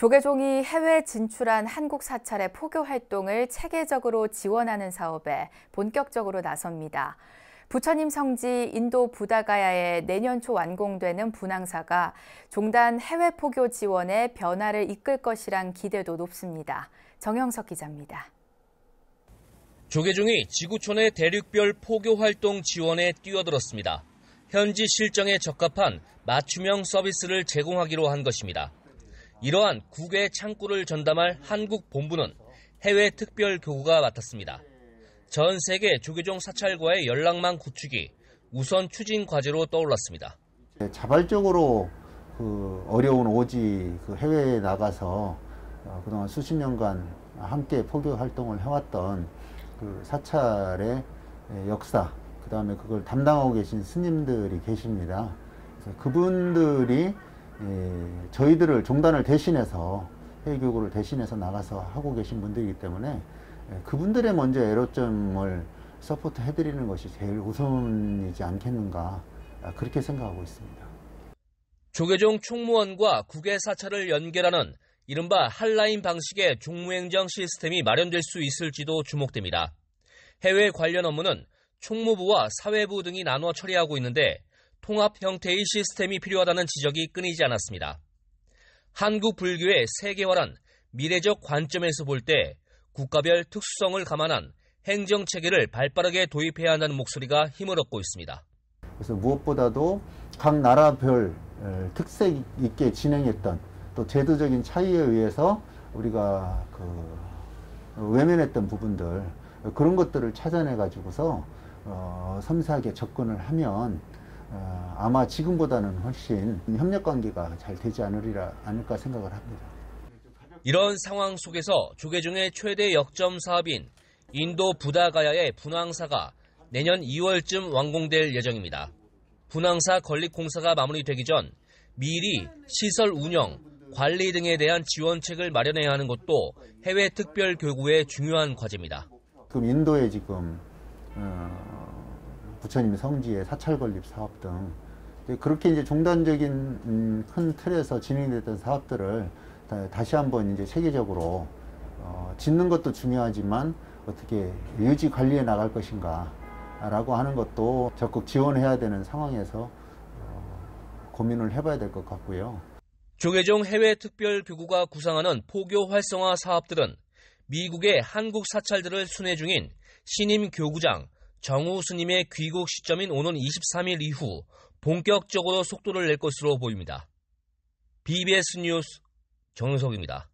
조계종이 해외 진출한 한국 사찰의 포교 활동을 체계적으로 지원하는 사업에 본격적으로 나섭니다. 부처님 성지 인도 부다가야의 내년 초 완공되는 분황사가 종단 해외 포교 지원의 변화를 이끌 것이란 기대도 높습니다. 정영석 기자입니다. 조계종이 지구촌의 대륙별 포교 활동 지원에 뛰어들었습니다. 현지 실정에 적합한 맞춤형 서비스를 제공하기로 한 것입니다. 이러한 국외 창구를 전담할 한국 본부는 해외 특별 교구가 맡았습니다. 전 세계 조계종 사찰과의 연락망 구축이 우선 추진 과제로 떠올랐습니다. 네, 자발적으로 그 어려운 오지 그 해외에 나가서 어, 그동안 수십 년간 함께 포교 활동을 해왔던 그 사찰의 역사, 그 다음에 그걸 담당하고 계신 스님들이 계십니다. 그래서 그분들이 예, 저희들을 종단을 대신해서 해외 교구를 대신해서 나가서 하고 계신 분들이기 때문에 예, 그분들의 먼저 애로점을 서포트 해드리는 것이 제일 우선이지 않겠는가 아, 그렇게 생각하고 있습니다. 조계종 총무원과 국외 사찰을 연결하는 이른바 한라인 방식의 종무행정 시스템이 마련될 수 있을지도 주목됩니다. 해외 관련 업무는 총무부와 사회부 등이 나눠 처리하고 있는데 통합 형태의 시스템이 필요하다는 지적이 끊이지 않았습니다. 한국 불교의 세계화란 미래적 관점에서 볼 때 국가별 특수성을 감안한 행정 체계를 발빠르게 도입해야 한다는 목소리가 힘을 얻고 있습니다. 그래서 무엇보다도 각 나라별 특색 있게 진행했던 또 제도적인 차이에 의해서 우리가 그 외면했던 부분들 그런 것들을 찾아내 가지고서 어, 섬세하게 접근을 하면 어, 아마 지금보다는 훨씬 협력 관계가 잘 되지 않으리라 않을까 생각을 합니다. 이런 상황 속에서 조계종의 최대 역점 사업인 인도 부다가야의 분황사가 내년 2월쯤 완공될 예정입니다. 분황사 건립 공사가 마무리되기 전 미리 시설 운영, 관리 등에 대한 지원책을 마련해야 하는 것도 해외 특별 교구의 중요한 과제입니다. 지금 인도에 지금 부처님 성지의 사찰 건립 사업 등 그렇게 이제 종단적인 음, 큰 틀에서 진행됐던 사업들을 다시 한번 이제 체계적으로 어, 짓는 것도 중요하지만 어떻게 유지 관리해 나갈 것인가 라고 하는 것도 적극 지원해야 되는 상황에서 어, 고민을 해봐야 될 것 같고요. 조계종 해외 특별 교구가 구상하는 포교 활성화 사업들은 미국의 한국 사찰들을 순회 중인 신임 교구장 정우 스님의 귀국 시점인 오는 23일 이후 본격적으로 속도를 낼 것으로 보입니다. BBS 뉴스 정윤석입니다.